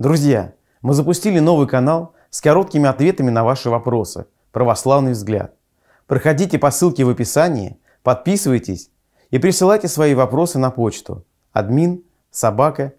Друзья, мы запустили новый канал с короткими ответами на ваши вопросы «Православный взгляд». Проходите по ссылке в описании, подписывайтесь и присылайте свои вопросы на почту admin собака